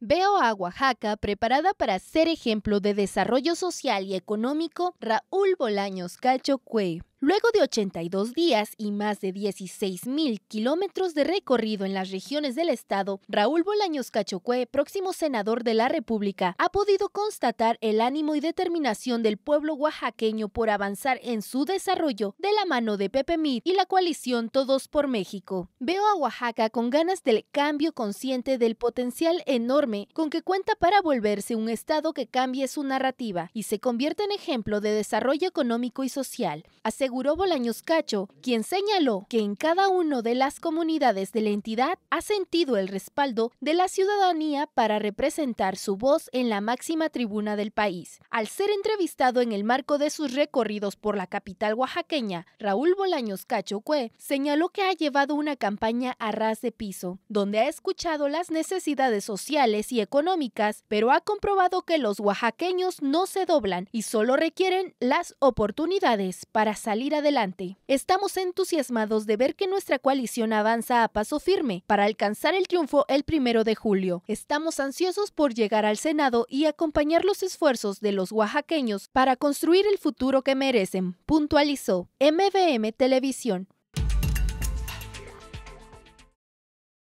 Veo a Oaxaca preparada para ser ejemplo de desarrollo social y económico Raúl Bolaños Cacho Cue. Luego de 82 días y más de 16.000 kilómetros de recorrido en las regiones del estado, Raúl Bolaños Cachocue, próximo senador de la República, ha podido constatar el ánimo y determinación del pueblo oaxaqueño por avanzar en su desarrollo de la mano de Pepe Mid y la coalición Todos por México. Veo a Oaxaca con ganas del cambio consciente del potencial enorme con que cuenta para volverse un estado que cambie su narrativa y se convierta en ejemplo de desarrollo económico y social aseguró Bolaños Cacho, quien señaló que en cada una de las comunidades de la entidad ha sentido el respaldo de la ciudadanía para representar su voz en la máxima tribuna del país. Al ser entrevistado en el marco de sus recorridos por la capital oaxaqueña, Raúl Bolaños Cacho Cue señaló que ha llevado una campaña a ras de piso, donde ha escuchado las necesidades sociales y económicas, pero ha comprobado que los oaxaqueños no se doblan y solo requieren las oportunidades para salir ir adelante. Estamos entusiasmados de ver que nuestra coalición avanza a paso firme para alcanzar el triunfo el primero de julio. Estamos ansiosos por llegar al Senado y acompañar los esfuerzos de los oaxaqueños para construir el futuro que merecen, puntualizó MBM Televisión.